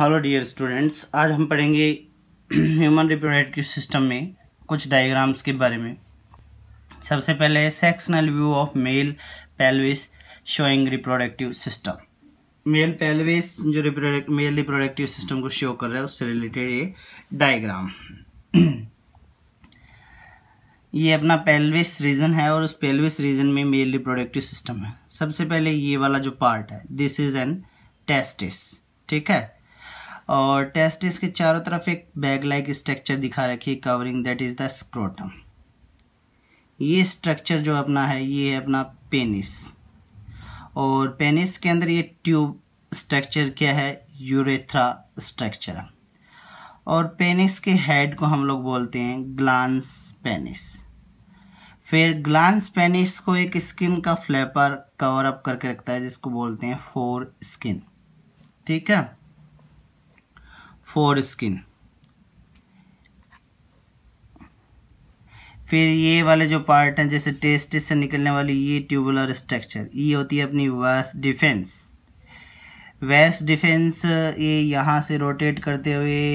hello dear students आज हम पढ़ेंगे ह्यूमन रिप्रोडक्टिव सिस्टम में कुछ डायग्राम्स के बारे में सबसे पहले sectional view of male pelvis showing reproductive system male pelvis जो रिप्रोडक्ट मेल रिप्रोडक्टिव सिस्टम को शो कर रहा है उससे रिलेटेड ये डायग्राम ये अपना पेल्विस रीजन है और उस पेल्विस रीजन में मेल रिप्रोडक्टिव सिस्टम है सबसे पहले ये वाला जो पार्ट है दिस इज एन टेस्टिस ठीक है और टेस्टिस के चारों तरफ एक बैग लाइक स्ट्रक्चर दिखा रखी है covering that is the scrotum ये स्ट्रक्चर जो अपना है ये है अपना पेनिस और पेनिस के अंदर ये ट्यूब स्ट्रक्चर क्या है यूरेथ्रा स्ट्रक्चर और पेनिस के हेड को हम लोग बोलते हैं ग्लांस पेनिस फिर ग्लांस पेनिस को एक स्किन का फ्लैपर कवर अप करके रखता है जिसको बोलते हैं फोर स्किन ठीक है फोर स्किन फिर ये वाले जो पार्ट हैं जैसे टेस्टिस से निकलने वाली ये ट्यूबुलर स्ट्रक्चर ये होती है अपनी वैस डिफेंस वेस्ट डिफेंस ये यहाँ से रोटेट करते हुए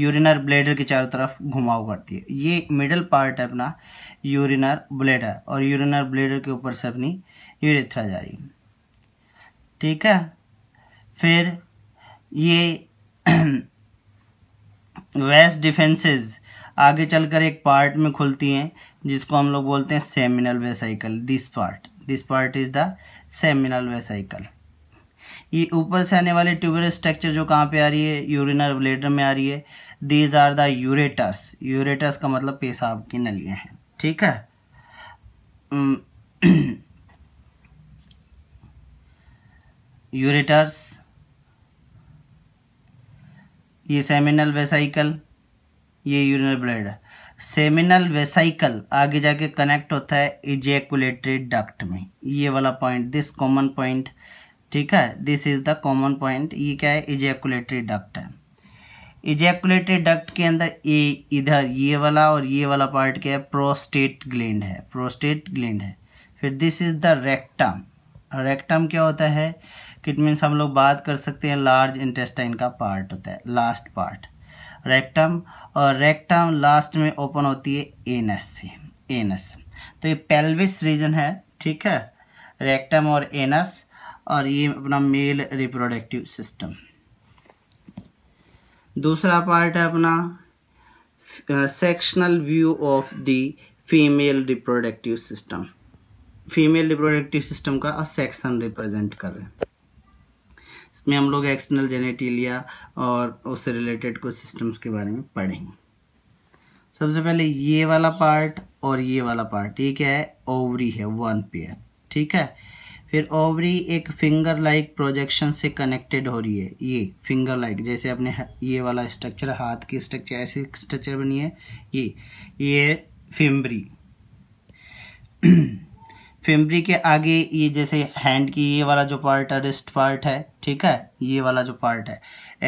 यूरिनर ब्लेडर के चारों तरफ घुमाव करती है ये मिडल पार्ट है अपना यूरिनर ब्लेडर और यूरिनर ब्लेडर के ऊपर से अपनी यूरेथ्रा जा रही है ठीक है फिर ये वेस्ट डिफेंसेस आगे चलकर एक पार्ट में खुलती हैं जिसको हम लोग बोलते हैं seminal vesicle this part this part is the seminal vesicle ये ऊपर से आने वाले ट्यूबर स्ट्रक्चर जो कहाँ पे आ रही है यूरिनर ब्लेडर में आ रही है these are the ureters ureters का मतलब पेशाब की नलियाँ हैं ठीक है यूरेटर्स ये सेमिनल वेसाइकल ये यूरिनल ब्लड है सेमिनल वेसाइकल आगे जाके कनेक्ट होता है इजेकुलेटरी डक्ट में ये वाला पॉइंट दिस कॉमन पॉइंट ठीक है this is the common point ये क्या है इजेकुलेटरी डक्ट है इजेकुलेटरी डक्ट के अंदर ये इधर ये वाला और ये वाला पार्ट क्या है प्रोस्टेट ग्लैंड है प्रोस्टेट ग्लैंड है फिर this is the rectum rectum क्या होता है किट मीन्स हम लोग बात कर सकते हैं लार्ज इंटेस्टाइन का पार्ट होता है लास्ट पार्ट रेक्टम और रेक्टम लास्ट में ओपन होती है एनस से एनस तो ये पेल्विस रीजन है ठीक है रेक्टम और एनस और ये अपना मेल रिप्रोडक्टिव सिस्टम दूसरा पार्ट है अपना sectional view of the female reproductive system female reproductive system का सेक्शन रिप्रेजेंट कर रहे हैं इसमें हम लोग एक्सटर्नल जेनेटिलिया और उससे रिलेटेड कुछ सिस्टम्स के बारे में पढ़ेंगे सबसे पहले ये वाला पार्ट और ये वाला पार्ट ये क्या है ओवरी है वन पेयर ठीक है फिर ओवरी एक फिंगर लाइक प्रोजेक्शन से कनेक्टेड हो रही है ये फिंगर लाइक जैसे अपने ये वाला स्ट्रक्चर हाथ की स्ट्रक्चर ऐसी स्ट्रक्चर बनी है ये ये फिम्बरी फेमरी के आगे ये जैसे हैंड की ये वाला जो पार्ट है रिस्ट पार्ट है ठीक है ये वाला जो पार्ट है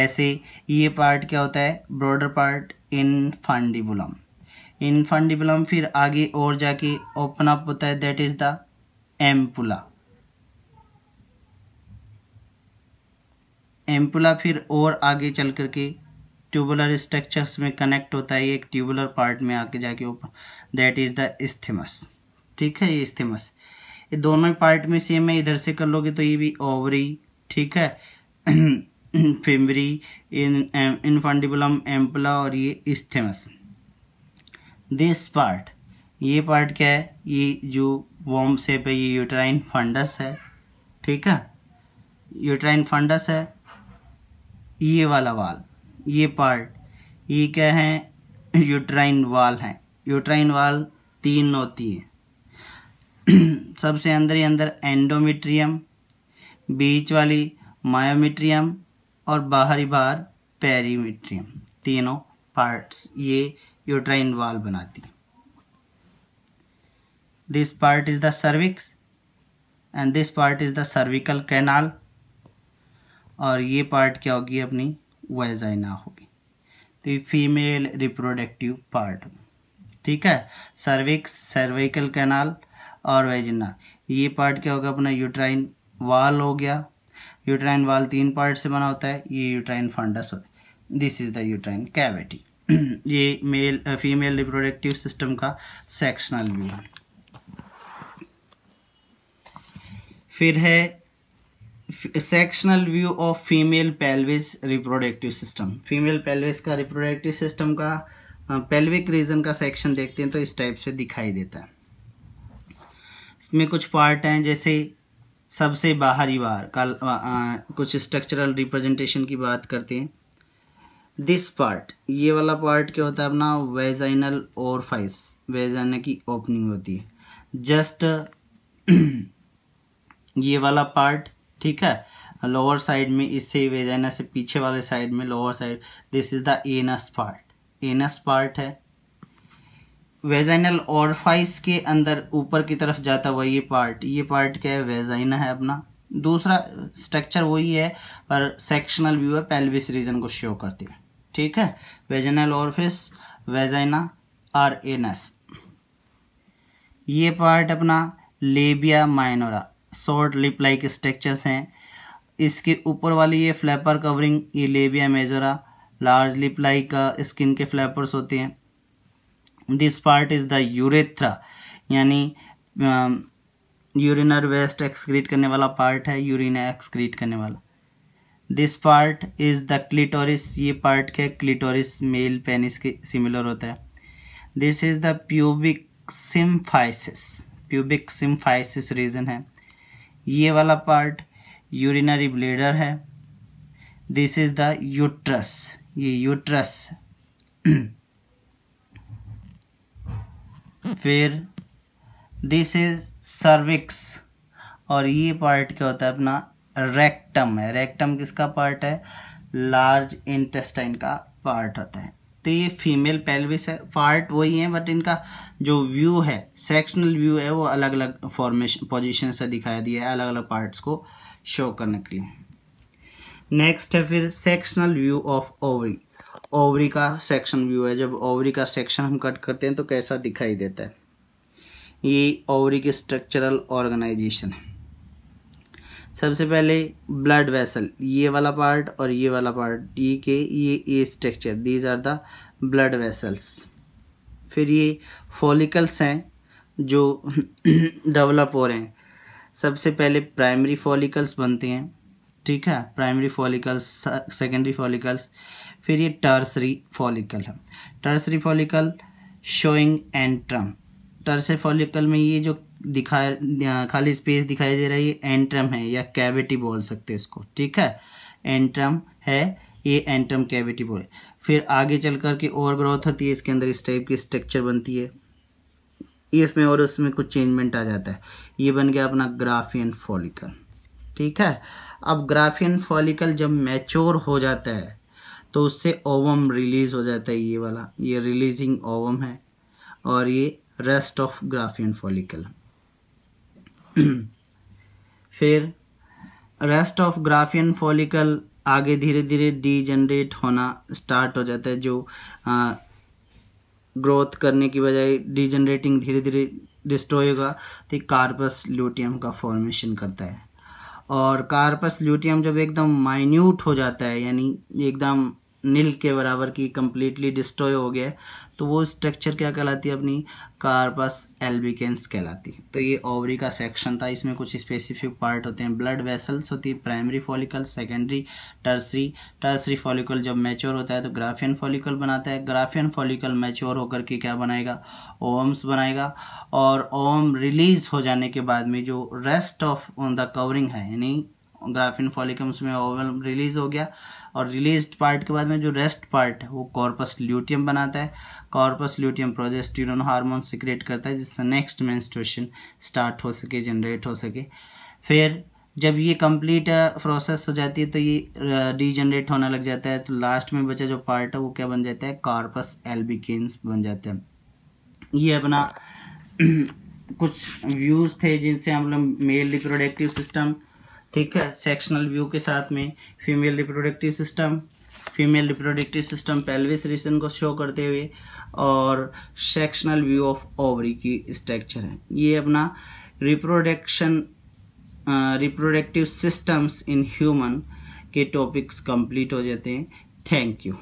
ऐसे ये पार्ट क्या होता है ब्रॉडर पार्ट इन फंडिबुलम इन फंडिबुलम फिर आगे और जाके ओपन अप होता है that is the ampulla ampulla फिर और आगे चल करके ट्यूबुलर स्ट्रक्चर्स में कनेक्ट होता है एक ट्यूबुलर पार्ट में आके जाके open that is the isthmus ठीक है ये इस्थेमस ये दोनों पार्ट में सेम है इधर से कर लोगे तो ये भी ओवरी ठीक है फेमरी इन इनफांडिबुलम एम्पला और ये इस्थेमस दिस पार्ट ये पार्ट क्या है ये जो वॉम सेप है ये यूट्राइन फंडस है ठीक है यूट्राइन फंडस है ये वाला वाल ये पार्ट ये क्या है यूट्राइन वाल है यूट्राइन वाल तीन होती है सबसे अंदर ही अंदर एंडोमेट्रियम बीच वाली मायोमेट्रियम और बाहरी बाहर पेरीमेट्रियम तीनों पार्ट्स ये यूट्राइन वाल बनाती है this part is the cervix and this part is the cervical canal और ये पार्ट क्या होगी अपनी वेजाइना होगी तो ये फीमेल रिप्रोडक्टिव पार्ट ठीक है सर्विक्स सर्विकल कैनाल और वेजिना ये पार्ट क्या होगा अपना यूट्राइन वाल हो गया यूट्राइन वाल तीन पार्ट से बना होता है ये यूट्राइन फंडस होता है this is the uterine cavity ये मेल फीमेल रिप्रोडक्टिव सिस्टम का सेक्शनल व्यू है फिर है sectional view of female pelvis reproductive system female pelvis का रिप्रोडक्टिव सिस्टम का पेल्विक रीजन का सेक्शन देखते हैं तो इस टाइप से दिखाई देता है इसमें कुछ पार्ट हैं जैसे सबसे बाहरी बार का कुछ स्ट्रक्चरल रिप्रेजेंटेशन की बात करते हैं दिस पार्ट ये वाला पार्ट क्या होता है अपना वेजाइनल और फाइस वेजाइना की ओपनिंग होती है जस्ट ये वाला पार्ट ठीक है लोअर साइड में इससे वेजाइना से पीछे वाले साइड में lower side this is the anus part anus part है वेजाइनल ऑर्फाइस के अंदर ऊपर की तरफ जाता हुआ ये पार्ट ये पार्ट क्या है वेजाइना है अपना दूसरा स्ट्रक्चर वही है पर सेक्शनल व्यू है पेल्विस रीजन को शो करती है ठीक है वेजनल ऑर्फिस वेजाइना आर एन एस ये पार्ट अपना labia minora short lip like structures हैं इसके ऊपर वाली ये फ्लैपर कवरिंग ये labia majora large lip like skin के फ्लैपर्स होते हैं this part is the urethra यानी यूरिनर वेस्ट एक्सक्रीट करने वाला पार्ट है यूरिन एक्सक्रीट करने वाला this part is the clitoris ये पार्ट क्या क्लिटोरिस मेल पेनिस के सिमिलर होता है this is the pubic symphysis pubic symphysis region है ये वाला पार्ट यूरिनरी ब्लेडर है दिस इज़ द यूट्रस ये यूट्रस फिर दिस इज सर्विक्स और ये पार्ट क्या होता है अपना रेक्टम है रेक्टम किसका पार्ट है लार्ज इंटेस्टाइन का पार्ट होता है तो ये फीमेल पेल्विस है पार्ट वही है बट इनका जो व्यू है सेक्शनल व्यू है वो अलग अलग फॉर्मेशन पोजीशन से दिखाया दिया है अलग अलग पार्ट्स को शो करने के लिए नेक्स्ट है फिर sectional view of ovary ovary का सेक्शन व्यू है जब ओवरी का सेक्शन हम कट करते हैं तो कैसा दिखाई देता है ये ओवरी की स्ट्रक्चरल ऑर्गेनाइजेशन है सबसे पहले ब्लड वेसल ये वाला पार्ट और ये वाला पार्ट ये के ये ये structure these are the blood vessels फिर ये फॉलिकल्स हैं जो डेवलप हो रहे हैं सबसे पहले प्राइमरी फॉलिकल्स बनते हैं ठीक है प्राइमरी फॉलिकल्स सेकेंडरी फॉलिकल्स फिर ये टर्सरी फॉलिकल है tertiary follicle showing antrum tertiary follicle में ये जो दिखा खाली स्पेस दिखाई दे रहा है ये एंट्रम है या कैविटी बोल सकते हैं इसको ठीक है एंट्रम है ये एंट्रम कैविटी बोल फिर आगे चल कर के ओवर ग्रोथ होती है इसके अंदर इस टाइप की स्ट्रक्चर बनती है इसमें और उसमें कुछ चेंजमेंट आ जाता है ये बन गया अपना ग्राफियन फॉलिकल ठीक है अब ग्राफियन फॉलिकल जब मैच्योर हो जाता है तो उससे ओवम रिलीज हो जाता है ये वाला ये रिलीजिंग ओवम है और ये रेस्ट ऑफ ग्राफियन फॉलिकल फिर रेस्ट ऑफ ग्राफियन फॉलिकल आगे धीरे धीरे डीजनरेट होना स्टार्ट हो जाता है जो आ, ग्रोथ करने की बजाय डीजनरेटिंग धीरे धीरे डिस्ट्रॉय होगा तो कार्पस ल्यूटियम का फॉर्मेशन करता है और कार्पस ल्यूटियम जब एकदम माइन्यूट हो जाता है यानी एकदम नील के बराबर की कम्प्लीटली डिस्ट्रॉय हो गया है तो वो स्ट्रक्चर क्या कहलाती है अपनी कार्पस एल्बिकेंस कहलाती है तो ये ओवरी का सेक्शन था इसमें कुछ स्पेसिफिक पार्ट होते हैं ब्लड वेसल्स होती है primary follicle secondary tertiary tertiary follicle जब मैच्योर होता है तो ग्राफियन फॉलिकल बनाता है ग्राफियन फॉलिकल मैच्योर होकर के क्या बनाएगा ओम्स बनाएगा और ओम रिलीज हो जाने के बाद में जो rest of on the covering है यानी ग्राफिन फॉलिकम्स में ओवल रिलीज हो गया और रिलीज पार्ट के बाद में जो रेस्ट पार्ट है वो कॉर्पस ल्यूटियम बनाता है corpus luteum progesterone hormone secrete करता है जिससे नेक्स्ट मेंस्ट्रुएशन स्टार्ट हो सके जनरेट हो सके फिर जब ये कंप्लीट प्रोसेस हो जाती है तो ये डीजनरेट होने लग जाता है तो लास्ट में बचा जो पार्ट है वो क्या बन जाता है कॉर्पस एल्बिकेन्स बन जाते हैं ये अपना कुछ व्यूज़ थे जिनसे हम लोग मेल रिप्रोडक्टिव सिस्टम ठीक है सेक्शनल व्यू के साथ में female reproductive system female reproductive system pelvis region को शो करते हुए और सेक्शनल व्यू ऑफ ओवरी की स्ट्रक्चर है ये अपना reproduction reproductive systems in human के टॉपिक्स कंप्लीट हो जाते हैं थैंक यू